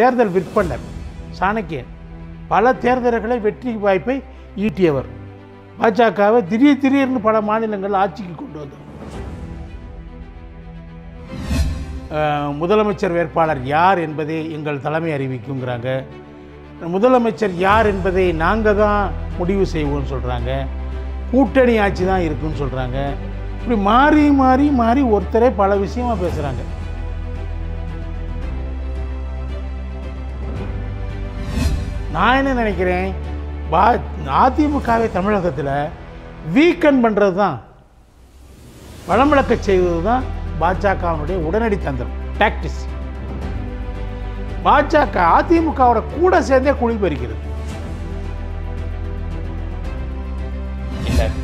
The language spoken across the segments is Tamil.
தேர்தல் விற்பனர் சாணக்கியன் பல தேர்தல்களை வெற்றி வாய்ப்பை ஈட்டியவர் பாஜகவை திடீர் திடீர்னு பல மாநிலங்கள் ஆட்சிக்கு கொண்டு வந்தோம் முதலமைச்சர் வேட்பாளர் யார் என்பதை எங்கள் தலைமை அறிவிக்குங்கிறாங்க முதலமைச்சர் யார் என்பதை நாங்கள் தான் முடிவு செய்வோம்னு சொல்கிறாங்க கூட்டணி ஆட்சி தான் இருக்குன்னு சொல்கிறாங்க இப்படி மாறி மாறி மாறி ஒருத்தரே பல விஷயமாக பேசுகிறாங்க நான் என்ன நினைக்கிறேன் பா அதிமுகவை தமிழகத்தில் வீக்கன் பண்ணுறது தான் வளமிழக்க செய்வது தான் பாஜகவுடைய உடனடி தந்திரம் டாக்டிஸ் பாஜக அதிமுகவோட கூட சேர்ந்தே குழி பறிக்கிறது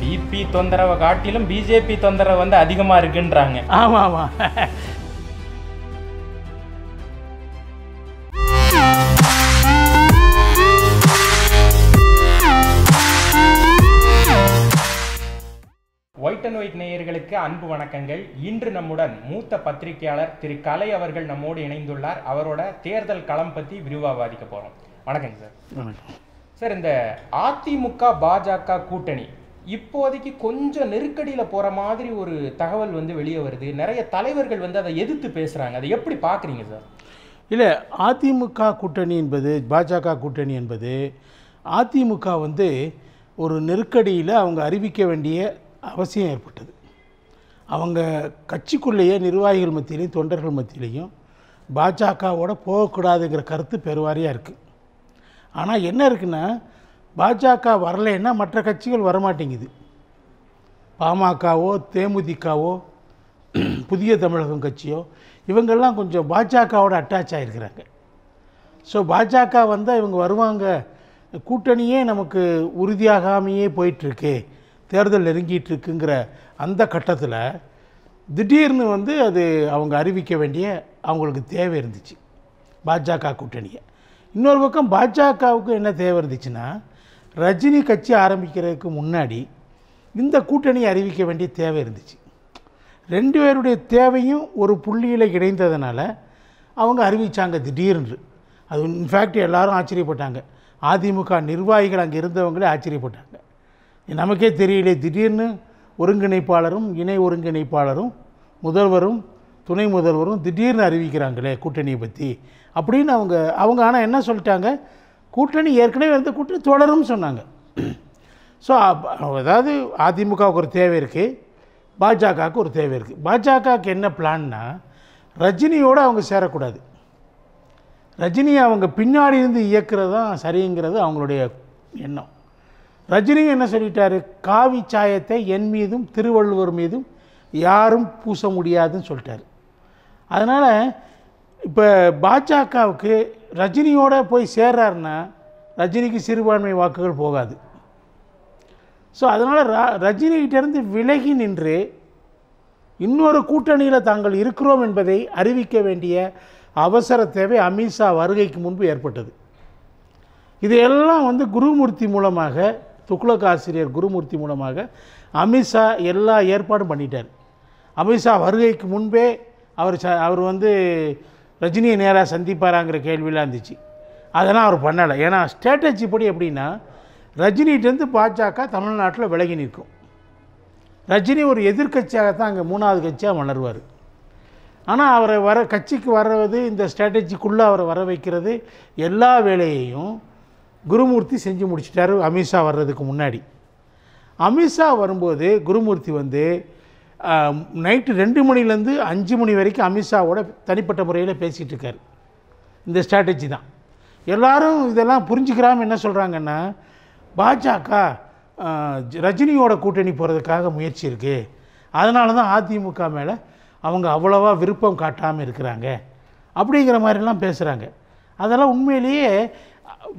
பிபி தொந்தரவை காட்டிலும் பிஜேபி தொந்தரவு வந்து அதிகமாக இருக்குன்றாங்க ஆமா ஆமா நேயர்களுக்கு அன்பு வணக்கங்கள் இன்று நம்முடன் மூத்த பத்திரிகையாளர் திரு கலை அவர்கள் நம்மோடு இணைந்துள்ளார் அவரோட தேர்தல் களம் பற்றி விரிவா விவாதிக்க போகிறோம் வணக்கங்க சார் சார் இந்த அதிமுக பாஜக கூட்டணி இப்போதைக்கு கொஞ்சம் நெருக்கடியில் போகிற மாதிரி ஒரு தகவல் வந்து வெளியே வருது நிறைய தலைவர்கள் வந்து அதை எதிர்த்து பேசுகிறாங்க அதை எப்படி பார்க்குறீங்க சார் இல்லை அதிமுக கூட்டணி என்பது பாஜக கூட்டணி என்பது அதிமுக வந்து ஒரு நெருக்கடியில் அவங்க அறிவிக்க வேண்டிய அவசியம் ஏற்பட்டது அவங்க கட்சிக்குள்ளேயே நிர்வாகிகள் மத்தியிலையும் தொண்டர்கள் மத்தியிலையும் பாஜகவோட போகக்கூடாதுங்கிற கருத்து பெருவாரியாக இருக்குது ஆனால் என்ன இருக்குன்னா பாஜக வரலைன்னா மற்ற கட்சிகள் வரமாட்டேங்குது பாமகவோ தேமுதிகவோ புதிய தமிழகம் கட்சியோ இவங்கெல்லாம் கொஞ்சம் பாஜகவோட அட்டாச் ஆகிருக்கிறாங்க ஸோ பாஜக வந்தால் இவங்க வருவாங்க கூட்டணியே நமக்கு உறுதியாகாமையே போயிட்டுருக்கே தேர்தல் நெருங்கிட்டு இருக்குங்கிற அந்த கட்டத்தில் திடீர்னு வந்து அது அவங்க அறிவிக்க வேண்டிய அவங்களுக்கு தேவை இருந்துச்சு பாஜக கூட்டணியை இன்னொரு பக்கம் பாஜகவுக்கு என்ன தேவை இருந்துச்சுன்னா ரஜினி கட்சி ஆரம்பிக்கிறதுக்கு முன்னாடி இந்த கூட்டணி அறிவிக்க வேண்டிய தேவை இருந்துச்சு ரெண்டு பேருடைய தேவையும் ஒரு புள்ளியில் இணைந்ததுனால அவங்க அறிவித்தாங்க திடீர்னு அது இன்ஃபேக்ட் எல்லாரும் ஆச்சரியப்பட்டாங்க அதிமுக நிர்வாகிகள் அங்கே இருந்தவங்களே ஆச்சரியப்பட்டாங்க நமக்கே தெரியலே திடீர்னு ஒருங்கிணைப்பாளரும் இணை ஒருங்கிணைப்பாளரும் முதல்வரும் துணை முதல்வரும் திடீர்னு அறிவிக்கிறாங்களே கூட்டணியை பற்றி அப்படின்னு அவங்க அவங்க ஆனால் என்ன சொல்லிட்டாங்க கூட்டணி ஏற்கனவே இருந்த கூட்டணி தொடரும் சொன்னாங்க ஸோ அதாவது அதிமுகவுக்கு ஒரு தேவை இருக்குது பாஜகவுக்கு ஒரு தேவை இருக்குது பாஜகவுக்கு என்ன பிளான்னா ரஜினியோடு அவங்க சேரக்கூடாது ரஜினியை அவங்க பின்னாடி இருந்து இயக்கிறது தான் சரிங்கிறது அவங்களுடைய எண்ணம் ரஜினி என்ன சொல்லிட்டார் காவி சாயத்தை என் மீதும் திருவள்ளுவர் மீதும் யாரும் பூச முடியாதுன்னு சொல்லிட்டார் அதனால் இப்போ பாஜகவுக்கு ரஜினியோடு போய் சேர்றாருன்னா ரஜினிக்கு சிறுபான்மை வாக்குகள் போகாது ஸோ அதனால் ர ரஜினிகிட்டேருந்து விலகி நின்று இன்னொரு கூட்டணியில் தாங்கள் இருக்கிறோம் என்பதை அறிவிக்க வேண்டிய அவசர தேவை அமித்ஷா வருகைக்கு முன்பு ஏற்பட்டது இதையெல்லாம் வந்து குருமூர்த்தி மூலமாக துக்ளக் ஆசிரியர் குருமூர்த்தி மூலமாக அமித்ஷா எல்லா ஏற்பாடும் பண்ணிட்டார் அமித்ஷா வருகைக்கு முன்பே அவர் ச அவர் வந்து ரஜினியை நேராக சந்திப்பாராங்கிற கேள்வியெலாம் இருந்துச்சு அதெல்லாம் அவர் பண்ணலை ஏன்னா ஸ்ட்ராட்டஜி படி எப்படின்னா ரஜினிகிட்டேருந்து பாஜக தமிழ்நாட்டில் விலகி நிற்கும் ரஜினி ஒரு எதிர்கட்சியாக தான் அங்கே மூணாவது கட்சியாக வளருவார் ஆனால் அவரை வர கட்சிக்கு வர்றது இந்த ஸ்ட்ராட்டஜிக்குள்ளே அவரை வர வைக்கிறது எல்லா வேலையையும் குருமூர்த்தி செஞ்சு முடிச்சிட்டாரு அமித்ஷா வர்றதுக்கு முன்னாடி அமித்ஷா வரும்போது குருமூர்த்தி வந்து நைட்டு ரெண்டு மணிலேருந்து அஞ்சு மணி வரைக்கும் அமித்ஷாவோட தனிப்பட்ட முறையில் பேசிகிட்டு இருக்கார் இந்த ஸ்ட்ராட்டஜி தான் எல்லோரும் இதெல்லாம் புரிஞ்சுக்கிறாமல் என்ன சொல்கிறாங்கன்னா பாஜக ரஜினியோட கூட்டணி போகிறதுக்காக முயற்சி இருக்குது அதனால தான் அதிமுக மேலே அவங்க அவ்வளோவா விருப்பம் காட்டாமல் இருக்கிறாங்க அப்படிங்கிற மாதிரிலாம் பேசுகிறாங்க அதெல்லாம் உண்மையிலேயே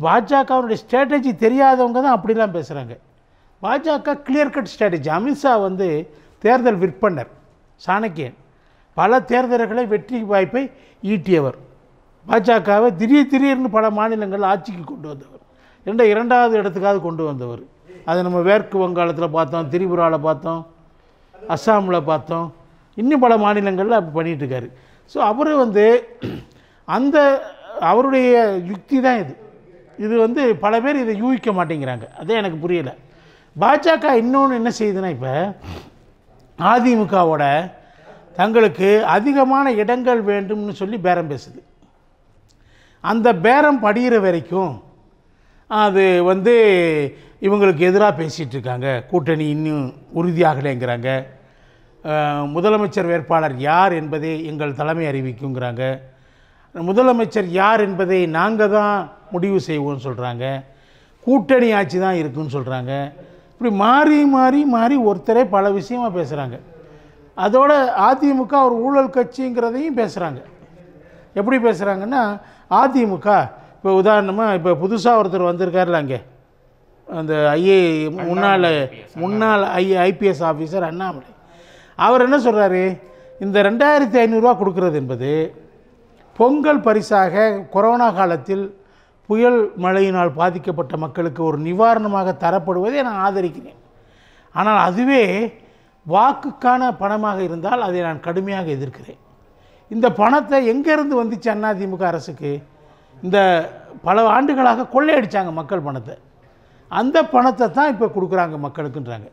பாஜகவுடைய ஸ்ட்ராட்டஜி தெரியாதவங்க தான் அப்படிலாம் பேசுகிறாங்க பாஜக கிளியர் கட் ஸ்ட்ராட்டஜி அமித்ஷா வந்து தேர்தல் விற்பனர் சாணக்கியன் பல தேர்தல்களை வெற்றி வாய்ப்பை ஈட்டியவர் பாஜகவை திடீர் திடீர்னு பல மாநிலங்கள் ஆட்சிக்கு கொண்டு வந்தவர் ரெண்டா இரண்டாவது இடத்துக்காவது கொண்டு வந்தவர் அதை நம்ம மேற்கு வங்காளத்தில் பார்த்தோம் திரிபுராவில் பார்த்தோம் அஸ்ஸாமில் பார்த்தோம் இன்னும் பல மாநிலங்களில் அப்படி பண்ணிகிட்ருக்காரு ஸோ அவர் வந்து அந்த அவருடைய யுக்தி தான் இது இது வந்து பல பேர் இதை யூகிக்க மாட்டேங்கிறாங்க அதே எனக்கு புரியலை பாஜக இன்னொன்று என்ன செய்யுதுன்னா இப்போ அதிமுகவோட தங்களுக்கு அதிகமான இடங்கள் வேண்டும்னு சொல்லி பேரம் பேசுது அந்த பேரம் படிகிற வரைக்கும் அது வந்து இவங்களுக்கு எதிராக பேசிகிட்டு இருக்காங்க கூட்டணி இன்னும் உறுதியாகலைங்கிறாங்க முதலமைச்சர் வேட்பாளர் யார் என்பதை எங்கள் தலைமை அறிவிக்குங்கிறாங்க முதலமைச்சர் யார் என்பதை நாங்கள் தான் முடிவு செய்வோம்னு சொல்கிறாங்க கூட்டணி ஆட்சி தான் இருக்குன்னு சொல்கிறாங்க இப்படி மாறி மாறி மாறி ஒருத்தரே பல விஷயமாக பேசுகிறாங்க அதோட அதிமுக ஒரு ஊழல் கட்சிங்கிறதையும் பேசுகிறாங்க எப்படி பேசுகிறாங்கன்னா அதிமுக இப்போ உதாரணமாக இப்போ புதுசாக ஒருத்தர் வந்திருக்காருல அங்கே அந்த ஐஏ முன்னாள் முன்னாள் ஐ ஐபிஎஸ் ஆஃபீஸர் அண்ணாமலை அவர் என்ன சொல்கிறாரு இந்த ரெண்டாயிரத்தி ஐநூறுரூவா கொடுக்குறது என்பது பொங்கல் பரிசாக கொரோனா காலத்தில் புயல் மழையினால் பாதிக்கப்பட்ட மக்களுக்கு ஒரு நிவாரணமாக தரப்படுவதை நான் ஆதரிக்கிறேன் ஆனால் அதுவே வாக்குக்கான பணமாக இருந்தால் அதை நான் கடுமையாக எதிர்க்கிறேன் இந்த பணத்தை எங்கேருந்து வந்துச்சு அதிமுக அரசுக்கு இந்த பல ஆண்டுகளாக கொள்ளையடித்தாங்க மக்கள் பணத்தை அந்த பணத்தை தான் இப்போ கொடுக்குறாங்க மக்களுக்குன்றாங்க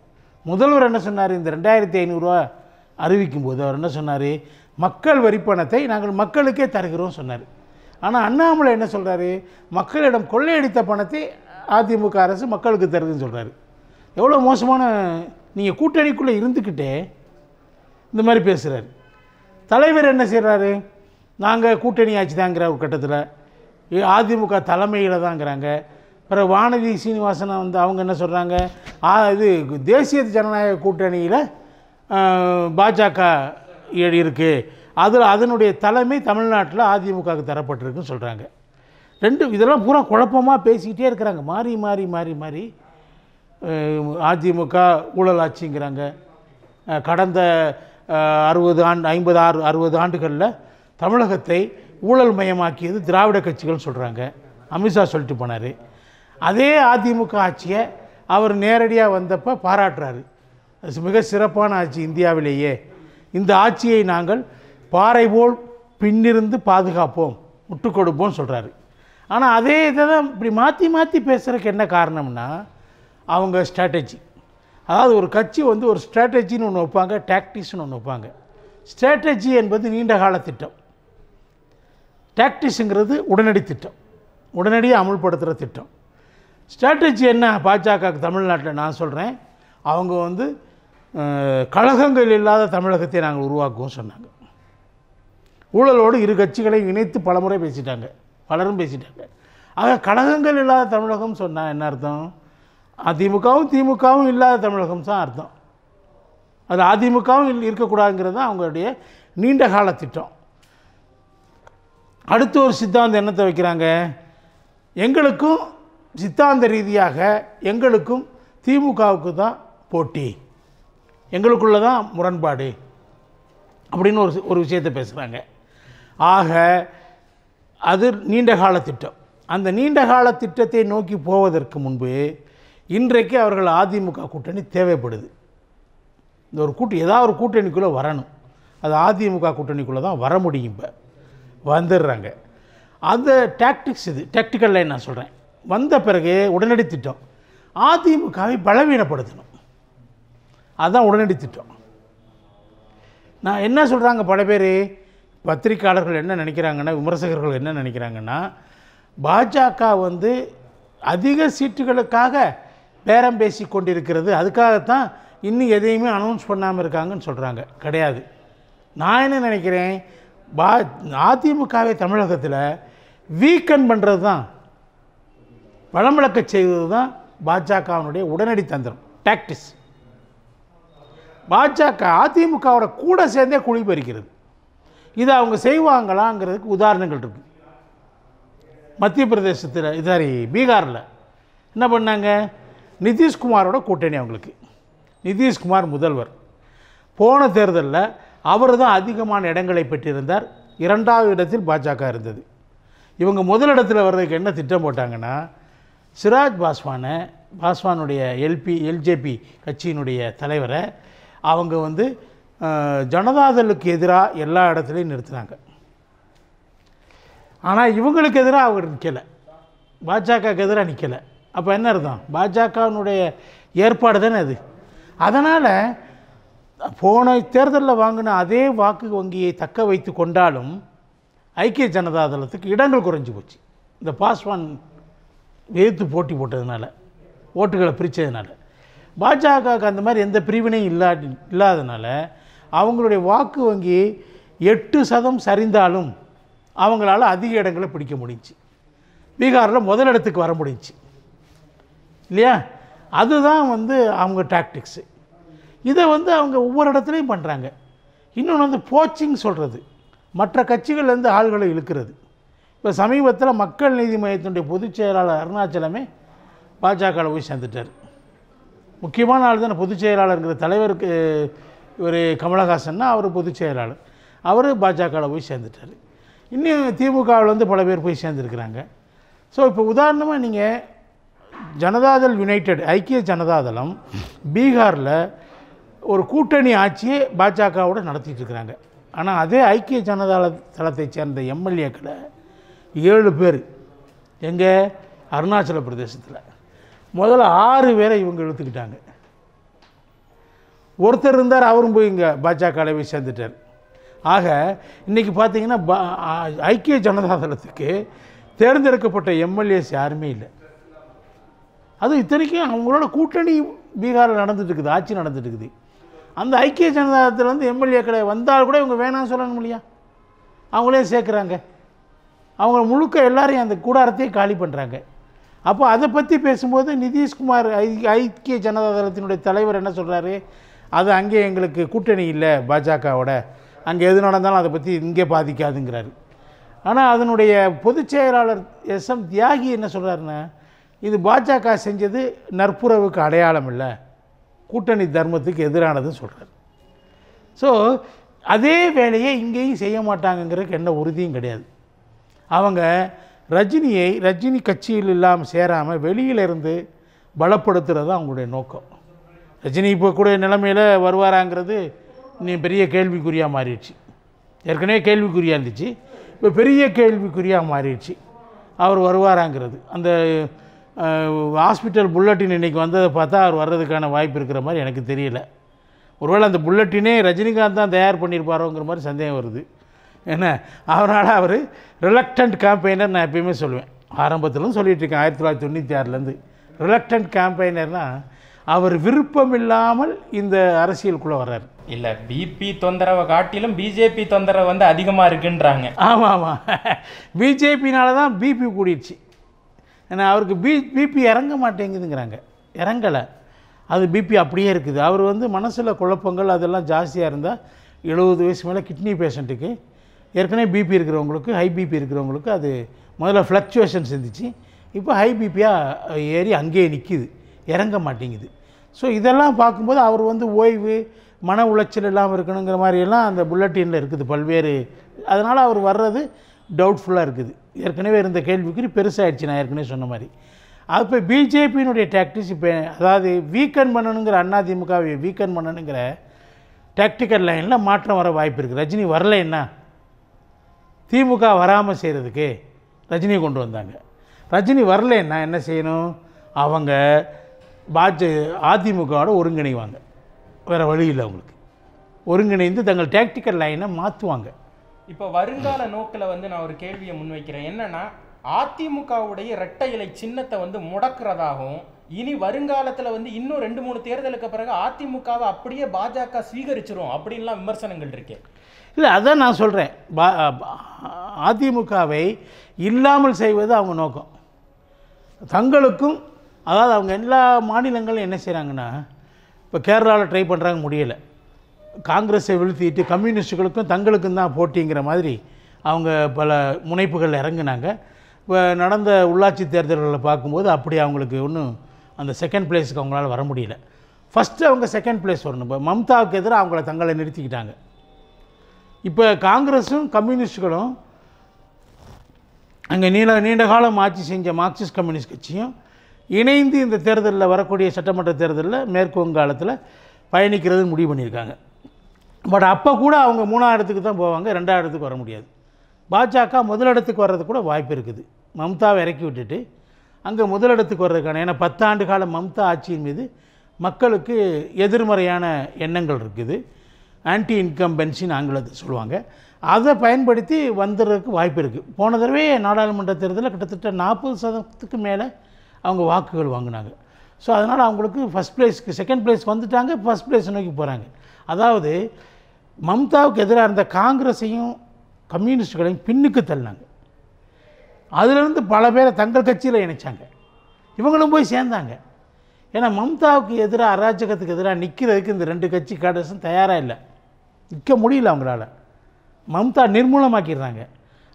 முதல்வர் என்ன சொன்னார் இந்த ரெண்டாயிரத்தி ஐநூறுரூவா அறிவிக்கும் போது அவர் என்ன சொன்னார் மக்கள் வரி பணத்தை நாங்கள் மக்களுக்கே தருகிறோம் சொன்னார் ஆனால் அண்ணாமலை என்ன சொல்கிறாரு மக்களிடம் கொள்ளையடித்த பணத்தை அதிமுக அரசு மக்களுக்கு தருதுன்னு சொல்கிறாரு எவ்வளோ மோசமான நீங்கள் கூட்டணிக்குள்ளே இருந்துக்கிட்டே இந்த மாதிரி பேசுகிறாரு தலைவர் என்ன செய்கிறாரு நாங்கள் கூட்டணி ஆட்சி தாங்கிற ஒரு கட்டத்தில் அதிமுக தலைமையில் தாங்கிறாங்க அப்புறம் வானதி சீனிவாசனை வந்து அவங்க என்ன சொல்கிறாங்க இது தேசிய ஜனநாயக கூட்டணியில் பாஜக இருக்குது அதில் அதனுடைய தலைமை தமிழ்நாட்டில் அதிமுக தரப்பட்டிருக்குன்னு சொல்கிறாங்க ரெண்டு இதெல்லாம் பூரா குழப்பமாக பேசிக்கிட்டே இருக்கிறாங்க மாறி மாறி மாறி மாறி அதிமுக ஊழல் ஆட்சிங்கிறாங்க கடந்த அறுபது ஆண்டு ஐம்பது ஆறு அறுபது ஆண்டுகளில் தமிழகத்தை ஊழல் மயமாக்கியது திராவிட கட்சிகள்னு சொல்கிறாங்க அமித்ஷா சொல்லிட்டு போனார் அதே அதிமுக ஆட்சியை அவர் நேரடியாக வந்தப்போ பாராட்டுறாரு மிக சிறப்பான ஆட்சி இந்தியாவிலேயே இந்த ஆட்சியை நாங்கள் பாறை போல் பின்னிருந்து பாதுகாப்போம் முட்டு கொடுப்போம்னு சொல்கிறாரு ஆனால் அதே இதை தான் இப்படி மாற்றி மாற்றி பேசுகிறதுக்கு என்ன காரணம்னா அவங்க ஸ்ட்ராட்டஜி அதாவது ஒரு கட்சி வந்து ஒரு ஸ்ட்ராட்டஜின்னு ஒன்று வைப்பாங்க டாக்டிக்ஸ்னு ஒன்று வைப்பாங்க ஸ்ட்ராட்டஜி என்பது நீண்ட கால திட்டம் டாக்டிஸுங்கிறது உடனடி திட்டம் உடனடியாக அமுல்படுத்துகிற திட்டம் ஸ்ட்ராட்டஜி என்ன பாஜக தமிழ்நாட்டில் நான் சொல்கிறேன் அவங்க வந்து கழகங்கள் இல்லாத தமிழகத்தை நாங்கள் உருவாக்குவோம் சொன்னாங்க ஊழலோடு இரு கட்சிகளை இணைத்து பலமுறை பேசிட்டாங்க பலரும் பேசிட்டாங்க ஆக கழகங்கள் இல்லாத தமிழகம் சொன்னால் என்ன அர்த்தம் அதிமுகவும் திமுகவும் இல்லாத தமிழகம் தான் அர்த்தம் அது அதிமுகவும் இருக்கக்கூடாதுங்கிறது தான் அவங்களுடைய நீண்ட கால திட்டம் அடுத்து ஒரு சித்தாந்தம் என்னத்தை வைக்கிறாங்க எங்களுக்கும் சித்தாந்த ரீதியாக எங்களுக்கும் திமுகவுக்கு தான் போட்டி எங்களுக்குள்ளே தான் முரண்பாடு அப்படின்னு ஒரு ஒரு விஷயத்தை பேசுகிறாங்க ஆக அது நீண்ட கால திட்டம் அந்த நீண்ட கால திட்டத்தை நோக்கி போவதற்கு முன்பு இன்றைக்கு அவர்கள் அதிமுக கூட்டணி தேவைப்படுது இந்த ஒரு கூட்டு ஏதாவது ஒரு கூட்டணிக்குள்ளே வரணும் அது அதிமுக கூட்டணிக்குள்ளே தான் வர முடியும் இப்போ வந்துடுறாங்க அந்த டாக்டிக்ஸ் இது டாக்டிக்கல் லைன் நான் சொல்கிறேன் வந்த பிறகு உடனடி திட்டம் அதிமுகவை பலவீனப்படுத்தணும் அதுதான் உடனடி திட்டம் நான் என்ன சொல்கிறாங்க பல பேர் பத்திரிக்கையாளர்கள் என்ன நினைக்கிறாங்கன்னா விமர்சகர்கள் என்ன நினைக்கிறாங்கன்னா பாஜக வந்து அதிக சீட்டுகளுக்காக பேரம் பேசி கொண்டிருக்கிறது அதுக்காகத்தான் இன்னும் எதையுமே அனௌன்ஸ் பண்ணாமல் இருக்காங்கன்னு சொல்கிறாங்க கிடையாது நான் என்ன நினைக்கிறேன் பா அதிமுகவை தமிழகத்தில் வீக்கன் பண்ணுறது தான் வளமிழக்க செய்வது தான் பாஜகவினுடைய உடனடி தந்திரம் டாக்டிஸ் பாஜக அதிமுகவோட கூட சேர்ந்தே குழி பறிக்கிறது இதை அவங்க செய்வாங்களாங்கிறதுக்கு உதாரணங்கள் இருக்குது மத்திய பிரதேசத்தில் இதாரி பீகாரில் என்ன பண்ணாங்க நிதிஷ்குமாரோட கூட்டணி அவங்களுக்கு நிதிஷ்குமார் முதல்வர் போன தேர்தலில் அவர் தான் அதிகமான இடங்களை பெற்றிருந்தார் இரண்டாவது இடத்தில் பாஜக இருந்தது இவங்க முதலிடத்தில் வர்றதுக்கு என்ன திட்டம் போட்டாங்கன்னா சிராஜ் பாஸ்வானை பாஸ்வானுடைய எல்பி எல்ஜேபி கட்சியினுடைய தலைவரை அவங்க வந்து ஜனதாதளுக்கு எதிராக எல்லா இடத்துலையும் நிறுத்தினாங்க ஆனால் இவங்களுக்கு எதிராக அவர் நிற்கலை பாஜகவுக்கு எதிராக நிற்கலை அப்போ என்ன அர்த்தம் பாஜகனுடைய ஏற்பாடு தானே அது அதனால் போன தேர்தலில் வாங்கின அதே வாக்கு வங்கியை தக்க வைத்து கொண்டாலும் ஐக்கிய ஜனதாதளத்துக்கு இடங்கள் குறைஞ்சி போச்சு இந்த பாஸ்வான் எதிர்த்து போட்டி போட்டதுனால ஓட்டுகளை பிரித்ததுனால பாஜகவுக்கு அந்த மாதிரி எந்த பிரிவினையும் இல்லா இல்லாததுனால அவங்களுடைய வாக்கு வங்கி எட்டு சதம் சரிந்தாலும் அவங்களால் அதிக இடங்களை பிடிக்க முடிஞ்சு பீகாரில் முதலிடத்துக்கு வர முடிஞ்சு இல்லையா அதுதான் வந்து அவங்க டாக்டிக்ஸு இதை வந்து அவங்க ஒவ்வொரு இடத்துலையும் பண்ணுறாங்க இன்னொன்று வந்து போச்சிங் சொல்கிறது மற்ற கட்சிகள்லேருந்து ஆள்களை இழுக்கிறது இப்போ சமீபத்தில் மக்கள் நீதி மையத்தினுடைய பொதுச் செயலாளர் அருணாச்சலமே பாஜகவில் போய் சேர்ந்துட்டார் முக்கியமான ஆள் தானே பொதுச் செயலாளருங்கிற தலைவருக்கு இவர் கமலஹாசன்னா அவர் பொதுச் செயலாளர் அவர் பாஜகவில் போய் சேர்ந்துட்டார் இன்னும் திமுகவில் வந்து பல பேர் போய் சேர்ந்துருக்கிறாங்க ஸோ இப்போ உதாரணமாக நீங்கள் ஜனதாதள் யுனைடெட் ஐக்கிய ஜனதாதளம் பீகாரில் ஒரு கூட்டணி ஆட்சியை பாஜகவோடு நடத்திட்டு இருக்கிறாங்க ஆனால் அதே ஐக்கிய ஜனதாள தளத்தைச் சேர்ந்த எம்எல்ஏக்களை ஏழு பேர் எங்கே அருணாச்சல பிரதேசத்தில் முதல்ல ஆறு பேரை இவங்க இழுத்துக்கிட்டாங்க ஒருத்தர் இருந்தார் அவரும் போய் இங்கே பாஜக போய் சேர்ந்துட்டார் ஆக இன்றைக்கி பார்த்தீங்கன்னா ஐக்கிய ஜனதாதளத்துக்கு தேர்ந்தெடுக்கப்பட்ட எம்எல்ஏஸ் யாருமே இல்லை அது இத்தனைக்கும் அவங்களோட கூட்டணி பீகாரில் நடந்துட்டுருக்குது ஆட்சி நடந்துட்டுருக்குது அந்த ஐக்கிய எம்எல்ஏ எம்எல்ஏக்களை வந்தால் கூட இவங்க வேணாம்னு சொல்லணும் இல்லையா அவங்களே சேர்க்குறாங்க அவங்க முழுக்க எல்லாரையும் அந்த கூடாரத்தையும் காலி பண்ணுறாங்க அப்போ அதை பற்றி பேசும்போது நிதிஷ்குமார் ஐக்கிய ஜனதாதளத்தினுடைய தலைவர் என்ன சொல்கிறாரு அது அங்கே எங்களுக்கு கூட்டணி இல்லை பாஜகவோட அங்கே எது நடந்தாலும் அதை பற்றி இங்கே பாதிக்காதுங்கிறாரு ஆனால் அதனுடைய பொதுச் செயலாளர் எஸ் எம் தியாகி என்ன சொல்கிறாருன்னா இது பாஜக செஞ்சது நட்புறவுக்கு அடையாளம் இல்லை கூட்டணி தர்மத்துக்கு எதிரானதுன்னு சொல்கிறார் ஸோ அதே வேலையை இங்கேயும் செய்ய மாட்டாங்கங்கிறதுக்கு என்ன உறுதியும் கிடையாது அவங்க ரஜினியை ரஜினி கட்சியில் இல்லாமல் சேராமல் வெளியிலிருந்து பலப்படுத்துகிறது அவங்களுடைய நோக்கம் ரஜினி இப்போ கூட நிலமையில் வருவாராங்கிறது நீ பெரிய கேள்விக்குறியாக மாறிடுச்சு ஏற்கனவே கேள்விக்குறியாக இருந்துச்சு இப்போ பெரிய கேள்விக்குறியாக மாறிடுச்சு அவர் வருவாராங்கிறது அந்த ஹாஸ்பிட்டல் புல்லட்டின் இன்றைக்கி வந்ததை பார்த்தா அவர் வர்றதுக்கான வாய்ப்பு இருக்கிற மாதிரி எனக்கு தெரியல ஒருவேளை அந்த புல்லட்டினே ரஜினிகாந்த் தான் தயார் பண்ணியிருப்பாரோங்கிற மாதிரி சந்தேகம் வருது ஏன்னா அவரால் அவர் ரிலக்டன்ட் கேம்பெயினர் நான் எப்பயுமே சொல்லுவேன் ஆரம்பத்திலும் சொல்லிகிட்ருக்கேன் ஆயிரத்தி தொள்ளாயிரத்தி தொண்ணூற்றி ஆறுலேருந்து ரிலக்டன்ட் கேம்பெயினர்னால் அவர் விருப்பம் இல்லாமல் இந்த அரசியலுக்குள்ளே வர்றார் இல்லை பிபி தொந்தரவை காட்டிலும் பிஜேபி தொந்தரவு வந்து அதிகமாக இருக்குன்றாங்க ஆமாம் ஆமாம் பிஜேபினால தான் பிபி கூடிடுச்சு ஏன்னா அவருக்கு பி பிபி இறங்க மாட்டேங்குதுங்கிறாங்க இறங்கலை அது பிபி அப்படியே இருக்குது அவர் வந்து மனசில் குழப்பங்கள் அதெல்லாம் ஜாஸ்தியாக இருந்தால் எழுபது வயசு மேலே கிட்னி பேஷண்ட்டுக்கு ஏற்கனவே பிபி இருக்கிறவங்களுக்கு ஹை பிபி இருக்கிறவங்களுக்கு அது முதல்ல ஃப்ளக்சுவேஷன் செஞ்சிச்சு இப்போ ஹை பிபியாக ஏறி அங்கேயே நிற்கிது இறங்க மாட்டேங்குது ஸோ இதெல்லாம் பார்க்கும்போது அவர் வந்து ஓய்வு மன உளைச்சல் இல்லாமல் இருக்கணுங்கிற மாதிரியெல்லாம் அந்த புல்லட்டினில் இருக்குது பல்வேறு அதனால் அவர் வர்றது டவுட்ஃபுல்லாக இருக்குது ஏற்கனவே இருந்த கேள்விக்குறி பெருசாகிடுச்சு நான் ஏற்கனவே சொன்ன மாதிரி அது இப்போ பிஜேபியினுடைய டாக்டிக்ஸ் இப்போ அதாவது வீக்கன் பண்ணணுங்கிற அதிமுகவை வீக்கன் பண்ணணுங்கிற டாக்டிக்கல் லைனில் மாற்றம் வர வாய்ப்பு இருக்குது ரஜினி வரல என்ன திமுக வராமல் செய்கிறதுக்கு ரஜினியை கொண்டு வந்தாங்க ரஜினி வரல என்ன என்ன செய்யணும் அவங்க பாஜ அதிமுகவோட ஒருங்கிணைவாங்க வேறு வழி இல்லை அவங்களுக்கு ஒருங்கிணைந்து தங்கள் டாக்டிக்கல் லைனை மாற்றுவாங்க இப்போ வருங்கால நோக்கில் வந்து நான் ஒரு கேள்வியை முன்வைக்கிறேன் என்னென்னா அதிமுகவுடைய இரட்டை இலை சின்னத்தை வந்து முடக்கிறதாகவும் இனி வருங்காலத்தில் வந்து இன்னும் ரெண்டு மூணு தேர்தலுக்கு பிறகு அதிமுகவை அப்படியே பாஜக சீகரிச்சிரும் அப்படின்லாம் விமர்சனங்கள் இருக்கு இல்லை அதான் நான் சொல்கிறேன் பா அதிமுகவை இல்லாமல் செய்வது அவங்க நோக்கம் தங்களுக்கும் அதாவது அவங்க எல்லா மாநிலங்களும் என்ன செய்கிறாங்கன்னா இப்போ கேரளாவில் ட்ரை பண்ணுறாங்க முடியலை காங்கிரஸை வீழ்த்திட்டு கம்யூனிஸ்ட்டுகளுக்கும் தங்களுக்கும் தான் போட்டிங்கிற மாதிரி அவங்க பல முனைப்புகள் இறங்கினாங்க இப்போ நடந்த உள்ளாட்சி தேர்தல்களில் பார்க்கும்போது அப்படி அவங்களுக்கு ஒன்றும் அந்த செகண்ட் பிளேஸுக்கு அவங்களால வர முடியல ஃபஸ்ட்டு அவங்க செகண்ட் பிளேஸ் வரணும் இப்போ மம்தாவுக்கு எதிராக அவங்கள தங்களை நிறுத்திக்கிட்டாங்க இப்போ காங்கிரஸும் கம்யூனிஸ்டுகளும் அங்கே நீள நீண்ட காலம் ஆட்சி செஞ்ச மார்க்சிஸ்ட் கம்யூனிஸ்ட் கட்சியும் இணைந்து இந்த தேர்தலில் வரக்கூடிய சட்டமன்ற தேர்தலில் மேற்கு வங்காளத்தில் பயணிக்கிறதுன்னு முடிவு பண்ணியிருக்காங்க பட் அப்போ கூட அவங்க மூணாம் இடத்துக்கு தான் போவாங்க ரெண்டாம் இடத்துக்கு வர முடியாது பாஜக முதலிடத்துக்கு வர்றதுக்கு கூட வாய்ப்பு இருக்குது மம்தாவை இறக்கி விட்டுட்டு அங்கே முதலிடத்துக்கு வர்றதுக்கான ஏன்னா பத்தாண்டு கால மம்தா ஆட்சியின் மீது மக்களுக்கு எதிர்மறையான எண்ணங்கள் இருக்குது ஆன்டி இன்கம்பென்சின்னு ஆங்கிலத்தை சொல்லுவாங்க அதை பயன்படுத்தி வந்துடுறதுக்கு வாய்ப்பு இருக்குது போன தடவை நாடாளுமன்ற தேர்தலில் கிட்டத்தட்ட நாற்பது சதத்துக்கு மேலே அவங்க வாக்குகள் வாங்கினாங்க ஸோ அதனால் அவங்களுக்கு ஃபஸ்ட் பிளேஸ்க்கு செகண்ட் பிளேஸ் வந்துட்டாங்க ஃபஸ்ட் பிளேஸ் நோக்கி போகிறாங்க அதாவது மம்தாவுக்கு எதிராக இருந்த காங்கிரஸையும் கம்யூனிஸ்டுகளையும் பின்னுக்கு தள்ளினாங்க அதிலிருந்து பல பேரை தங்கள் கட்சியில் இணைச்சாங்க இவங்களும் போய் சேர்ந்தாங்க ஏன்னா மம்தாவுக்கு எதிராக அராஜகத்துக்கு எதிராக நிற்கிறதுக்கு இந்த ரெண்டு கட்சி கடைசும் தயாராக இல்லை நிற்க முடியல அவங்களால மம்தா நிர்மூலமாக்கிடுறாங்க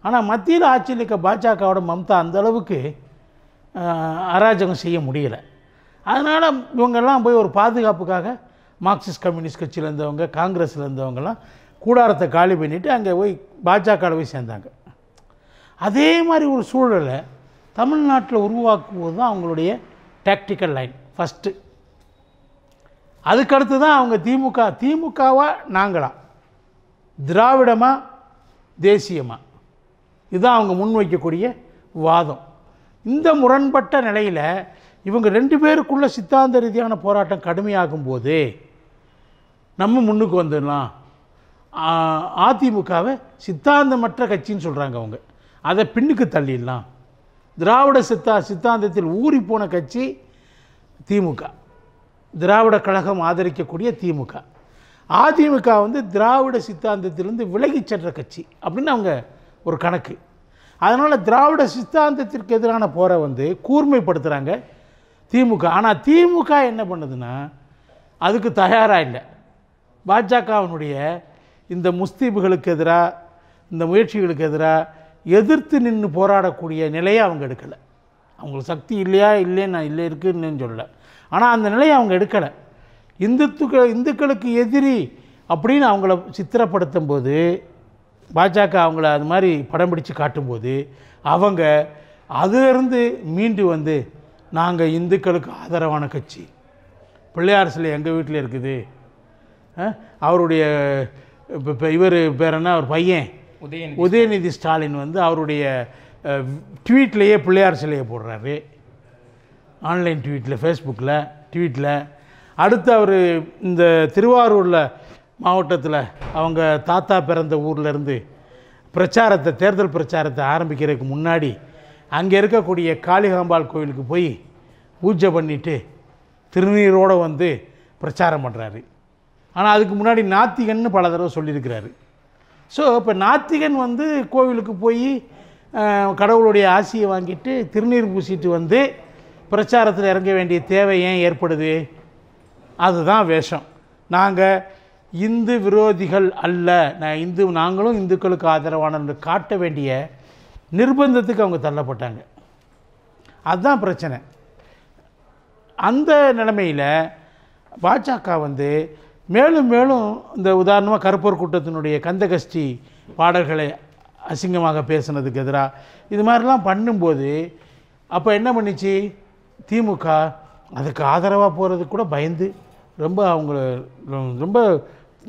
ஆனால் மத்தியில் ஆட்சியில் இருக்க பாஜகவோட மம்தா அந்த அளவுக்கு அராஜகம் செய்ய முடியலை அதனால் இவங்கெல்லாம் போய் ஒரு பாதுகாப்புக்காக மார்க்சிஸ்ட் கம்யூனிஸ்ட் கட்சியில் இருந்தவங்க காங்கிரஸில் இருந்தவங்கெல்லாம் கூடாரத்தை காலி பண்ணிவிட்டு அங்கே போய் பாஜகவில் போய் சேர்ந்தாங்க அதே மாதிரி ஒரு சூழலை தமிழ்நாட்டில் உருவாக்குவது தான் அவங்களுடைய டாக்டிக்கல் லைன் ஃபஸ்ட்டு அதுக்கடுத்து தான் அவங்க திமுக திமுகவாக நாங்களாம் திராவிடமாக தேசியமாக இதுதான் அவங்க முன்வைக்கக்கூடிய வாதம் இந்த முரண்பட்ட நிலையில் இவங்க ரெண்டு பேருக்குள்ள சித்தாந்த ரீதியான போராட்டம் கடுமையாகும் போது நம்ம முன்னுக்கு வந்துடலாம் அதிமுகவை சித்தாந்தமற்ற கட்சின்னு சொல்கிறாங்க அவங்க அதை பின்னுக்கு தள்ளிடலாம் திராவிட சித்தா சித்தாந்தத்தில் ஊறி போன கட்சி திமுக திராவிட கழகம் ஆதரிக்கக்கூடிய திமுக அதிமுக வந்து திராவிட சித்தாந்தத்திலிருந்து விலகிச் சென்ற கட்சி அப்படின்னு அவங்க ஒரு கணக்கு அதனால் திராவிட சித்தாந்தத்திற்கு எதிரான போரை வந்து கூர்மைப்படுத்துகிறாங்க திமுக ஆனால் திமுக என்ன பண்ணுதுன்னா அதுக்கு தயாராக இல்லை பாஜகவினுடைய இந்த முஸ்தீபுகளுக்கு எதிராக இந்த முயற்சிகளுக்கு எதிராக எதிர்த்து நின்று போராடக்கூடிய நிலையை அவங்க எடுக்கலை அவங்களுக்கு சக்தி இல்லையா இல்லைன்னு நான் இல்லை இருக்குன்னு சொல்லலை ஆனால் அந்த நிலையை அவங்க எடுக்கலை இந்துத்துக்கள் இந்துக்களுக்கு எதிரி அப்படின்னு அவங்கள சித்திரப்படுத்தும் போது பாஜக அவங்கள அது மாதிரி படம் பிடிச்சு காட்டும்போது அவங்க அதிலிருந்து மீண்டு வந்து நாங்கள் இந்துக்களுக்கு ஆதரவான கட்சி பிள்ளையார் சிலை எங்கள் வீட்டில் இருக்குது அவருடைய இப்போ இவர் பேர் என்ன அவர் பையன் உதயநிதி ஸ்டாலின் வந்து அவருடைய ட்வீட்லேயே பிள்ளையார் சிலையை போடுறாரு ஆன்லைன் ட்வீட்டில் ஃபேஸ்புக்கில் ட்வீட்டில் அடுத்து அவர் இந்த திருவாரூரில் மாவட்டத்தில் அவங்க தாத்தா பிறந்த ஊர்லேருந்து பிரச்சாரத்தை தேர்தல் பிரச்சாரத்தை ஆரம்பிக்கிறதுக்கு முன்னாடி அங்கே இருக்கக்கூடிய காளிகாம்பாள் கோயிலுக்கு போய் பூஜை பண்ணிவிட்டு திருநீரோடு வந்து பிரச்சாரம் பண்ணுறாரு ஆனால் அதுக்கு முன்னாடி நாத்திகன்னு பல தடவை சொல்லியிருக்கிறாரு ஸோ இப்போ நாத்திகன் வந்து கோவிலுக்கு போய் கடவுளுடைய ஆசையை வாங்கிட்டு திருநீர் பூசிட்டு வந்து பிரச்சாரத்தில் இறங்க வேண்டிய தேவை ஏன் ஏற்படுது அதுதான் வேஷம் நாங்கள் இந்து விரோதிகள் அல்ல நான் இந்து நாங்களும் இந்துக்களுக்கு ஆதரவானவர்கள் காட்ட வேண்டிய நிர்பந்தத்துக்கு அவங்க தள்ளப்பட்டாங்க அதுதான் பிரச்சனை அந்த நிலைமையில் பாஜக வந்து மேலும் மேலும் இந்த உதாரணமாக கருப்பூர் கூட்டத்தினுடைய கஷ்டி பாடல்களை அசிங்கமாக பேசுனதுக்கு எதிராக இது மாதிரிலாம் பண்ணும்போது அப்போ என்ன பண்ணிச்சு திமுக அதுக்கு ஆதரவாக போகிறதுக்கு கூட பயந்து ரொம்ப அவங்கள ரொம்ப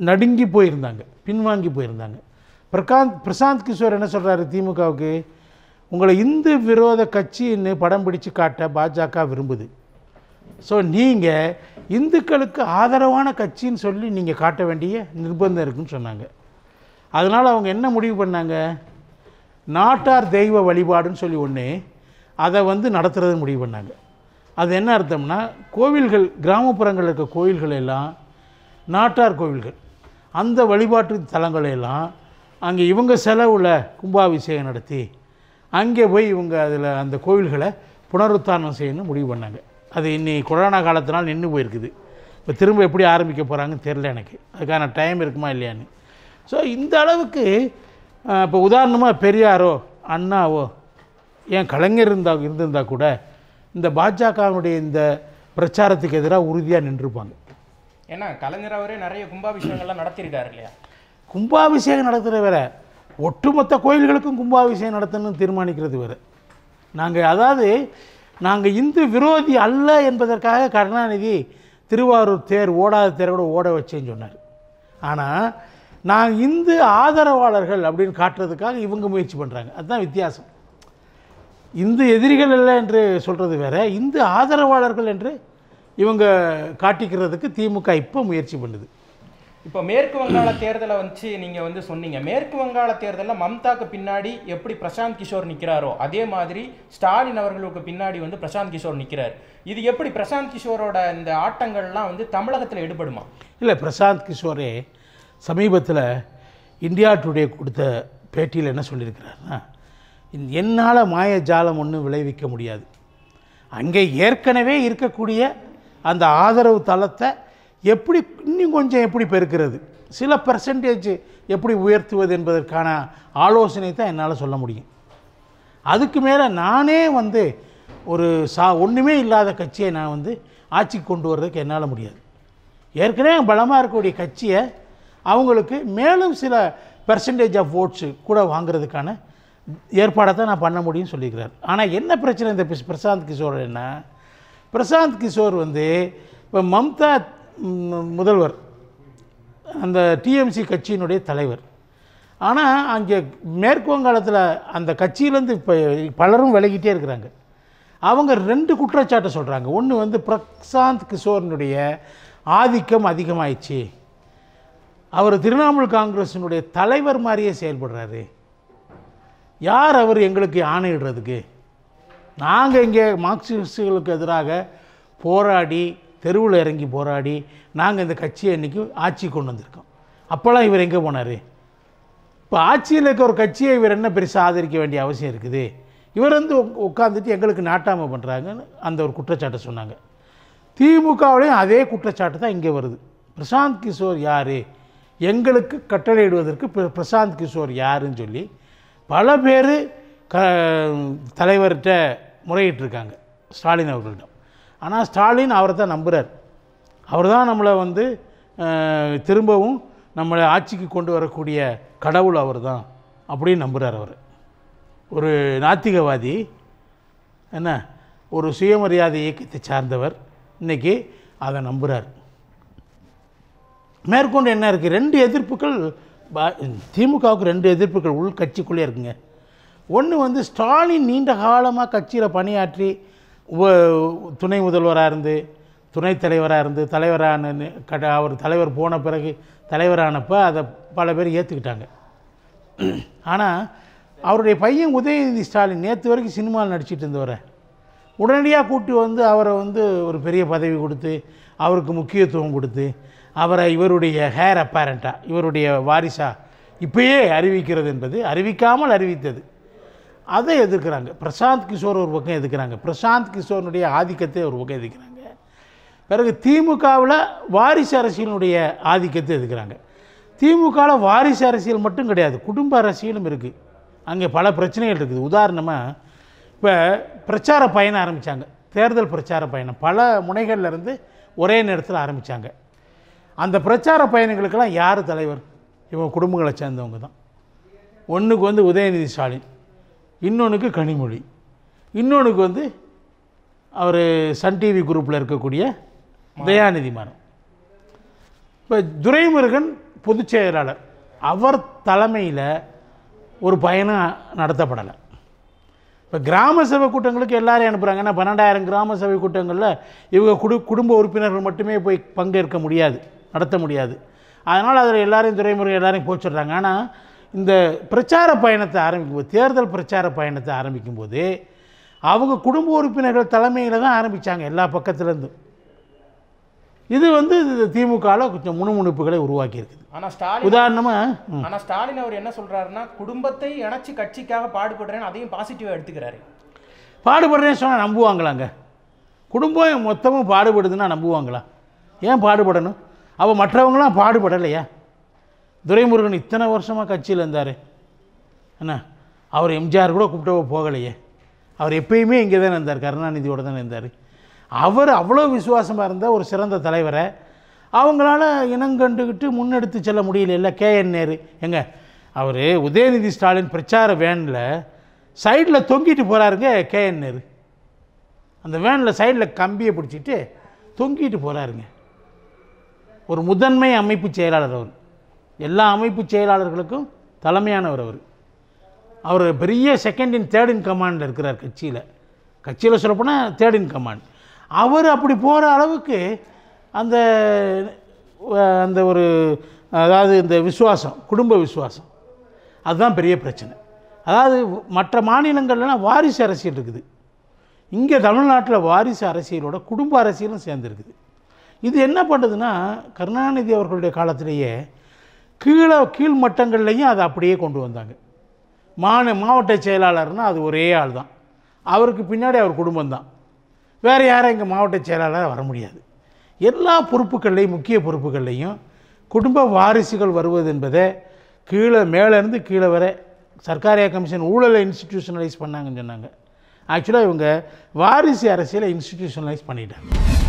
நடுங்கி போயிருந்தாங்க பின்வாங்கி போயிருந்தாங்க பிரகாந்த் பிரசாந்த் கிஷோர் என்ன சொல்கிறாரு திமுகவுக்கு உங்களை இந்து விரோத கட்சின்னு படம் பிடிச்சு காட்ட பாஜக விரும்புது ஸோ நீங்கள் இந்துக்களுக்கு ஆதரவான கட்சின்னு சொல்லி நீங்கள் காட்ட வேண்டிய நிர்பந்தம் இருக்குன்னு சொன்னாங்க அதனால் அவங்க என்ன முடிவு பண்ணாங்க நாட்டார் தெய்வ வழிபாடுன்னு சொல்லி ஒன்று அதை வந்து நடத்துறது முடிவு பண்ணாங்க அது என்ன அர்த்தம்னா கோவில்கள் கிராமப்புறங்களில் இருக்க கோவில்கள் எல்லாம் நாட்டார் கோவில்கள் அந்த வழிபாட்டு தலங்களையெல்லாம் அங்கே இவங்க செலவில் கும்பாபிஷேகம் நடத்தி அங்கே போய் இவங்க அதில் அந்த கோவில்களை புனருத்தாரணம் செய்யணும்னு முடிவு பண்ணாங்க அது இன்னி கொரோனா காலத்தினால் நின்று போயிருக்குது இப்போ திரும்ப எப்படி ஆரம்பிக்க போகிறாங்கன்னு தெரில எனக்கு அதுக்கான டைம் இருக்குமா இல்லையான்னு ஸோ இந்த அளவுக்கு இப்போ உதாரணமாக பெரியாரோ அண்ணாவோ ஏன் கலைஞர் இருந்தால் இருந்திருந்தால் கூட இந்த பாஜகவுடைய இந்த பிரச்சாரத்துக்கு எதிராக உறுதியாக நின்றுருப்பாங்க ஏன்னா கலைஞர் அவரே நிறைய கும்பாபிஷேகங்கள்லாம் நடத்திருக்காரு இல்லையா கும்பாபிஷேகம் நடத்துகிற வேற ஒட்டுமொத்த கோயில்களுக்கும் கும்பாபிஷேகம் நடத்தணும்னு தீர்மானிக்கிறது வேறு நாங்கள் அதாவது நாங்கள் இந்து விரோதி அல்ல என்பதற்காக கருணாநிதி திருவாரூர் தேர் ஓடாத கூட ஓட வச்சேன்னு சொன்னார் ஆனால் நான் இந்து ஆதரவாளர்கள் அப்படின்னு காட்டுறதுக்காக இவங்க முயற்சி பண்ணுறாங்க அதுதான் வித்தியாசம் இந்து எதிரிகள் இல்லை என்று சொல்கிறது வேற இந்து ஆதரவாளர்கள் என்று இவங்க காட்டிக்கிறதுக்கு திமுக இப்போ முயற்சி பண்ணுது இப்போ மேற்கு வங்காள தேர்தலை வந்து நீங்கள் வந்து சொன்னீங்க மேற்கு வங்காள தேர்தலில் மம்தாக்கு பின்னாடி எப்படி பிரசாந்த் கிஷோர் நிற்கிறாரோ அதே மாதிரி ஸ்டாலின் அவர்களுக்கு பின்னாடி வந்து பிரசாந்த் கிஷோர் நிற்கிறார் இது எப்படி பிரசாந்த் கிஷோரோட இந்த ஆட்டங்கள்லாம் வந்து தமிழகத்தில் எடுபடுமா இல்லை பிரசாந்த் கிஷோரே சமீபத்தில் இந்தியா டுடே கொடுத்த பேட்டியில் என்ன சொல்லியிருக்கிறாருன்னா என்னால் மாயஜாலம் ஒன்றும் விளைவிக்க முடியாது அங்கே ஏற்கனவே இருக்கக்கூடிய அந்த ஆதரவு தளத்தை எப்படி இன்னும் கொஞ்சம் எப்படி பெருக்கிறது சில பர்சன்டேஜ் எப்படி உயர்த்துவது என்பதற்கான ஆலோசனை தான் என்னால் சொல்ல முடியும் அதுக்கு மேலே நானே வந்து ஒரு சா ஒன்றுமே இல்லாத கட்சியை நான் வந்து ஆட்சிக்கு கொண்டு வர்றதுக்கு என்னால் முடியாது ஏற்கனவே பலமாக இருக்கக்கூடிய கட்சியை அவங்களுக்கு மேலும் சில பெர்சன்டேஜ் ஆஃப் ஓட்ஸு கூட வாங்குறதுக்கான ஏற்பாடை தான் நான் பண்ண முடியும்னு சொல்லியிருக்கிறார் ஆனால் என்ன பிரச்சனை இந்த பிரசாந்த் கிஷோர் பிரசாந்த் கிஷோர் வந்து இப்போ மம்தா முதல்வர் அந்த டிஎம்சி கட்சியினுடைய தலைவர் ஆனால் அங்கே மேற்கு வங்காளத்தில் அந்த கட்சியிலேருந்து இப்போ பலரும் விலகிட்டே இருக்கிறாங்க அவங்க ரெண்டு குற்றச்சாட்டை சொல்கிறாங்க ஒன்று வந்து பிரசாந்த் கிஷோரனுடைய ஆதிக்கம் அதிகமாயிடுச்சு அவர் திரிணாமுல் காங்கிரஸினுடைய தலைவர் மாதிரியே செயல்படுறாரு யார் அவர் எங்களுக்கு ஆணையிடுறதுக்கு நாங்கள் இங்கே மார்க்சிஸ்டுகளுக்கு எதிராக போராடி தெருவில் இறங்கி போராடி நாங்கள் இந்த கட்சியை இன்றைக்கி ஆட்சி கொண்டு வந்திருக்கோம் அப்போல்லாம் இவர் எங்கே போனார் இப்போ ஆட்சியில் இருக்க ஒரு கட்சியை இவர் என்ன பெருசாக ஆதரிக்க வேண்டிய அவசியம் இருக்குது இவர் வந்து உட்காந்துட்டு எங்களுக்கு நாட்டாமல் பண்ணுறாங்கன்னு அந்த ஒரு குற்றச்சாட்டை சொன்னாங்க திமுகவுலேயும் அதே குற்றச்சாட்டு தான் இங்கே வருது பிரசாந்த் கிஷோர் யார் எங்களுக்கு கட்டளையிடுவதற்கு பிரசாந்த் கிஷோர் யாருன்னு சொல்லி பல பேர் க தலைவர்கிட்ட முறையிட்டிருக்காங்க ஸ்டாலின் அவர்களிடம் ஆனால் ஸ்டாலின் அவரை தான் நம்புகிறார் அவர் தான் நம்மளை வந்து திரும்பவும் நம்மளை ஆட்சிக்கு கொண்டு வரக்கூடிய கடவுள் அவர் தான் அப்படின்னு நம்புகிறார் அவர் ஒரு நாத்திகவாதி என்ன ஒரு சுயமரியாதை இயக்கத்தை சார்ந்தவர் இன்றைக்கி அதை நம்புகிறார் மேற்கொண்டு என்ன இருக்குது ரெண்டு எதிர்ப்புகள் திமுகவுக்கு ரெண்டு எதிர்ப்புகள் உள் கட்சிக்குள்ளே இருக்குங்க ஒன்று வந்து ஸ்டாலின் நீண்ட காலமாக கட்சியில் பணியாற்றி துணை முதல்வராக இருந்து துணைத் தலைவராக இருந்து தலைவரான கட அவர் தலைவர் போன பிறகு தலைவரானப்போ அதை பல பேர் ஏற்றுக்கிட்டாங்க ஆனால் அவருடைய பையன் உதயநிதி ஸ்டாலின் நேற்று வரைக்கும் சினிமாவில் நடிச்சிட்டு இருந்தவரை உடனடியாக கூட்டி வந்து அவரை வந்து ஒரு பெரிய பதவி கொடுத்து அவருக்கு முக்கியத்துவம் கொடுத்து அவரை இவருடைய ஹேர் அப்பேரண்ட்டாக இவருடைய வாரிசாக இப்பயே அறிவிக்கிறது என்பது அறிவிக்காமல் அறிவித்தது அதை எதிர்க்கிறாங்க பிரசாந்த் கிஷோர் ஒரு பக்கம் எதிர்க்கிறாங்க பிரசாந்த் கிஷோருடைய ஆதிக்கத்தை ஒரு பக்கம் எதிர்க்கிறாங்க பிறகு திமுகவில் வாரிசு அரசியலினுடைய ஆதிக்கத்தை எதிர்க்கிறாங்க திமுகவில் வாரிசு அரசியல் மட்டும் கிடையாது குடும்ப அரசியலும் இருக்குது அங்கே பல பிரச்சனைகள் இருக்குது உதாரணமாக இப்போ பிரச்சார பயணம் ஆரம்பித்தாங்க தேர்தல் பிரச்சார பயணம் பல முனைகள்லேருந்து ஒரே நேரத்தில் ஆரம்பித்தாங்க அந்த பிரச்சார பயணங்களுக்கெல்லாம் யார் தலைவர் இவங்க குடும்பங்களை சேர்ந்தவங்க தான் ஒன்றுக்கு வந்து உதயநிதி ஸ்டாலின் இன்னொன்றுக்கு கனிமொழி இன்னொன்றுக்கு வந்து அவர் சன் டிவி குரூப்பில் இருக்கக்கூடிய தயாநிதி மனம் இப்போ துரைமுருகன் பொதுச் செயலாளர் அவர் தலைமையில் ஒரு பயணம் நடத்தப்படலை இப்போ கிராம சபை கூட்டங்களுக்கு எல்லாரையும் அனுப்புகிறாங்க ஏன்னா பன்னெண்டாயிரம் கிராம சபை கூட்டங்களில் இவங்க குடு குடும்ப உறுப்பினர்கள் மட்டுமே போய் பங்கேற்க முடியாது நடத்த முடியாது அதனால் அதில் எல்லாரையும் துறைமுறை எல்லாரையும் போச்சிடுறாங்க ஆனால் இந்த பிரச்சார பயணத்தை ஆரம்பிக்கும்போது தேர்தல் பிரச்சார பயணத்தை ஆரம்பிக்கும்போது அவங்க குடும்ப உறுப்பினர்கள் தலைமையில் தான் ஆரம்பித்தாங்க எல்லா பக்கத்துலேருந்தும் இது வந்து திமுகவில் கொஞ்சம் முணுமுணுப்புகளை உருவாக்கியிருக்குது ஆனால் ஸ்டாலின் உதாரணமாக ஆனால் ஸ்டாலின் அவர் என்ன சொல்கிறாருன்னா குடும்பத்தை இணைச்சி கட்சிக்காக பாடுபடுறேன்னு அதையும் பாசிட்டிவாக எடுத்துக்கிறாரு பாடுபடுறேன்னு சொன்னால் நம்புவாங்களாங்க குடும்பம் மொத்தமும் பாடுபடுதுன்னா நம்புவாங்களா ஏன் பாடுபடணும் அவள் மற்றவங்களாம் பாடுபடலையா துரைமுருகன் இத்தனை வருஷமாக கட்சியில் இருந்தார் என்ன அவர் எம்ஜிஆர் கூட கூப்பிட்டவோ போகலையே அவர் எப்பயுமே இங்கே தான் இருந்தார் கருணாநிதியோடு தானே இருந்தார் அவர் அவ்வளோ விசுவாசமாக இருந்த ஒரு சிறந்த தலைவரை அவங்களால இனங்கண்டுக்கிட்டு முன்னெடுத்து செல்ல முடியல இல்லை கேஎன் நேரு எங்க அவர் உதயநிதி ஸ்டாலின் பிரச்சார வேனில் சைடில் தொங்கிட்டு போகிறாருங்க கேஎன் நேரு அந்த வேனில் சைடில் கம்பியை பிடிச்சிட்டு தொங்கிட்டு போகிறாருங்க ஒரு முதன்மை அமைப்பு செயலாளர் அவர் எல்லா அமைப்பு செயலாளர்களுக்கும் தலைமையானவர் அவர் அவர் பெரிய செகண்ட் இன் தேர்ட் இன் கமாண்டில் இருக்கிறார் கட்சியில் கட்சியில் சொல்லப்போனால் தேர்ட் இன் கமாண்ட் அவர் அப்படி போகிற அளவுக்கு அந்த அந்த ஒரு அதாவது இந்த விசுவாசம் குடும்ப விசுவாசம் அதுதான் பெரிய பிரச்சனை அதாவது மற்ற மாநிலங்கள்லாம் வாரிசு அரசியல் இருக்குது இங்கே தமிழ்நாட்டில் வாரிசு அரசியலோட குடும்ப அரசியலும் சேர்ந்துருக்குது இது என்ன பண்ணுறதுன்னா கருணாநிதி அவர்களுடைய காலத்திலேயே கீழே கீழ் மட்டங்கள்லையும் அதை அப்படியே கொண்டு வந்தாங்க மாநில மாவட்ட செயலாளர்னால் அது ஒரே ஆள் தான் அவருக்கு பின்னாடி அவர் குடும்பம் தான் வேறு யாரும் இங்கே மாவட்ட செயலாளராக வர முடியாது எல்லா பொறுப்புகள்லையும் முக்கிய பொறுப்புகள்லையும் குடும்ப வாரிசுகள் வருவது என்பதை கீழே மேலேருந்து கீழே வர சர்க்காரிய கமிஷன் ஊழலை இன்ஸ்டிடியூஷனலைஸ் பண்ணாங்கன்னு சொன்னாங்க ஆக்சுவலாக இவங்க வாரிசு அரசியலை இன்ஸ்டிடியூஷனலைஸ் பண்ணிட்டாங்க